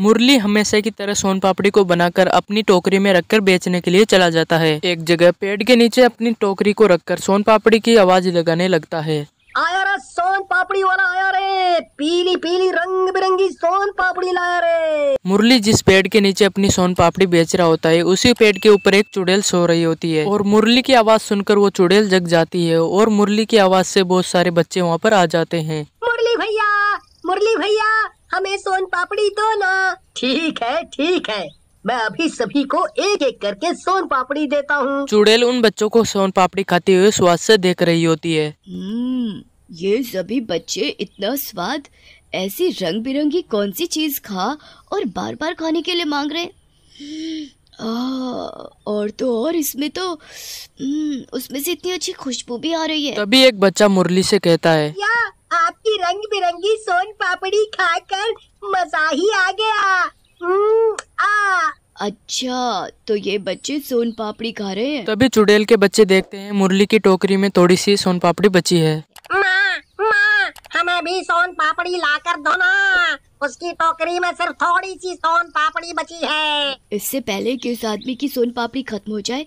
मुरली हमेशा की तरह सोन पापड़ी को बनाकर अपनी टोकरी में रखकर बेचने के लिए चला जाता है एक जगह पेड़ के नीचे अपनी टोकरी को रखकर सोन पापड़ी की आवाज लगाने लगता है आया रे सोन पापड़ी वाला आया रे पीली पीली रंग बिरंगी सोन पापड़ी लाया रे मुरली जिस पेड़ के नीचे अपनी सोन पापड़ी बेच रहा होता है उसी पेड़ के ऊपर एक चुड़ैल सो रही होती है और मुरली की आवाज सुनकर वो चुड़ैल जग जाती है और मुरली की आवाज से बहुत सारे बच्चे वहाँ पर आ जाते हैं मुरली भैया मुरली भैया हमें सोन पापड़ी दो ना ठीक है ठीक है मैं अभी सभी को एक एक करके सोन पापड़ी देता हूँ चुड़ैल उन बच्चों को सोन पापड़ी खाते हुए स्वाद से देख रही होती है हम्म, ये सभी बच्चे इतना स्वाद ऐसी रंग बिरंगी कौन सी चीज खा और बार बार खाने के लिए मांग रहे आ, और तो और इसमें तो हम्म, उसमें से इतनी अच्छी खुशबू भी आ रही है तभी एक बच्चा मुरली से कहता है या आपकी नारंगी सोन पापड़ी खाकर मजा ही आ गया हम्म, आ अच्छा तो ये बच्चे सोन पापड़ी खा रहे हैं तभी चुड़ैल के बच्चे देखते हैं मुरली की टोकरी में थोड़ी सी सोन पापड़ी बची है माँ माँ हमें भी सोन पापड़ी ला कर दो ना उसकी टोकरी में सिर्फ थोड़ी सी सोन पापड़ी बची है इससे पहले कि उस आदमी की सोन पापड़ी खत्म हो जाए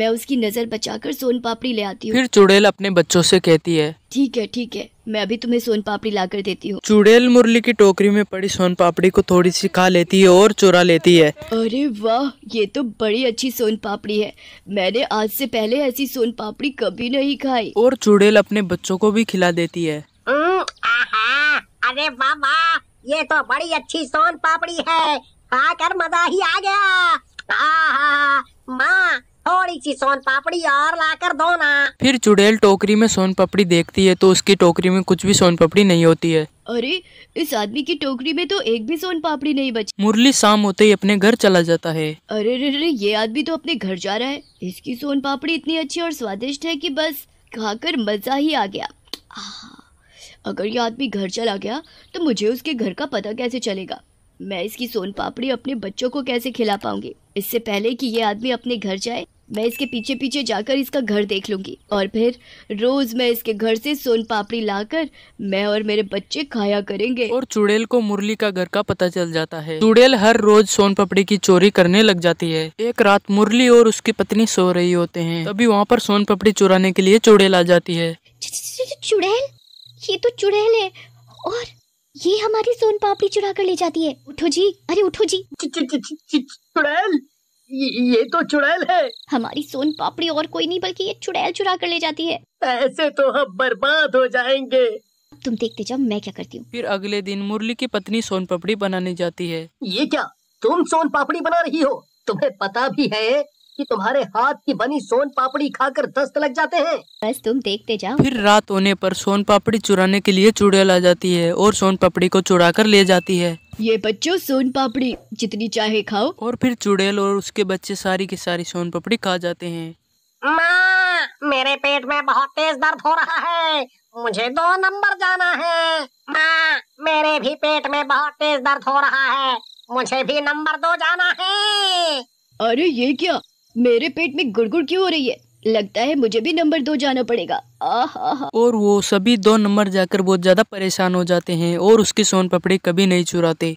मैं उसकी नजर बचाकर सोन पापड़ी ले आती हूँ फिर चुड़ैल अपने बच्चों से कहती है ठीक है ठीक है मैं अभी तुम्हें सोन पापड़ी ला कर देती हूँ चुड़ैल मुरली की टोकरी में पड़ी सोन पापड़ी को थोड़ी सी खा लेती है और चुरा लेती है अरे वाह ये तो बड़ी अच्छी सोन पापड़ी है मैंने आज से पहले ऐसी सोन पापड़ी कभी नहीं खाई और चुड़ैल अपने बच्चों को भी खिला देती है हम्म, अरे बाबा ये तो बड़ी अच्छी सोन पापड़ी है खाकर मजा ही आ गया माँ थोड़ी सी सोन पापड़ी और लाकर दो ना फिर चुड़ैल टोकरी में सोन पापड़ी देखती है तो उसकी टोकरी में कुछ भी सोन पापड़ी नहीं होती है अरे इस आदमी की टोकरी में तो एक भी सोन पापड़ी नहीं बची मुरली शाम होते ही अपने घर चला जाता है अरे रे रे ये आदमी तो अपने घर जा रहा है इसकी सोन पापड़ी इतनी अच्छी और स्वादिष्ट है कि बस खाकर मजा ही आ गया अगर ये आदमी घर चला गया तो मुझे उसके घर का पता कैसे चलेगा मैं इसकी सोन पापड़ी अपने बच्चों को कैसे खिला पाऊंगी इससे पहले कि ये आदमी अपने घर जाए मैं इसके पीछे पीछे जाकर इसका घर देख लूंगी और फिर रोज मैं इसके घर से सोन पापड़ी लाकर मैं और मेरे बच्चे खाया करेंगे और चुड़ैल को मुरली का घर का पता चल जाता है चुड़ैल हर रोज सोन पापड़ी की चोरी करने लग जाती है एक रात मुरली और उसकी पत्नी सो रही होते हैं तभी वहाँ पर सोन पापड़ी चुराने के लिए चुड़ैल आ जाती है चुड़ैल ये तो चुड़ैल है और ये हमारी सोन पापड़ी चुरा कर ले जाती है उठो जी अरे उठो जी चुड़ैल ये तो चुड़ैल है हमारी सोन पापड़ी और कोई नहीं बल्कि ये चुड़ैल चुरा कर ले जाती है ऐसे तो हम बर्बाद हो जाएंगे तुम देखते जाओ मैं क्या करती हूँ फिर अगले दिन मुरली की पत्नी सोन पापड़ी बनाने जाती है ये क्या तुम सोन पापड़ी बना रही हो तुम्हें पता भी है कि तुम्हारे हाथ की बनी सोन पापड़ी खाकर दस्त लग जाते हैं बस तुम देखते जाओ फिर रात होने पर सोन पापड़ी चुराने के लिए चुड़ैल आ जाती है और सोन पापड़ी को चुरा कर ले जाती है ये बच्चों सोन पापड़ी जितनी चाहे खाओ और फिर चुड़ैल और उसके बच्चे सारी की सारी सोन पापड़ी खा जाते हैं माँ मेरे पेट में बहुत तेज दर्द हो रहा है मुझे दो नंबर जाना है माँ मेरे भी पेट में बहुत तेज दर्द हो रहा है मुझे भी नंबर दो जाना है अरे ये क्या मेरे पेट में गुड़गुड़ क्यों हो रही है लगता है मुझे भी नंबर दो जाना पड़ेगा आहा और वो सभी दो नंबर जाकर बहुत ज्यादा परेशान हो जाते हैं और उसकी सोन पपड़ी कभी नहीं चुराते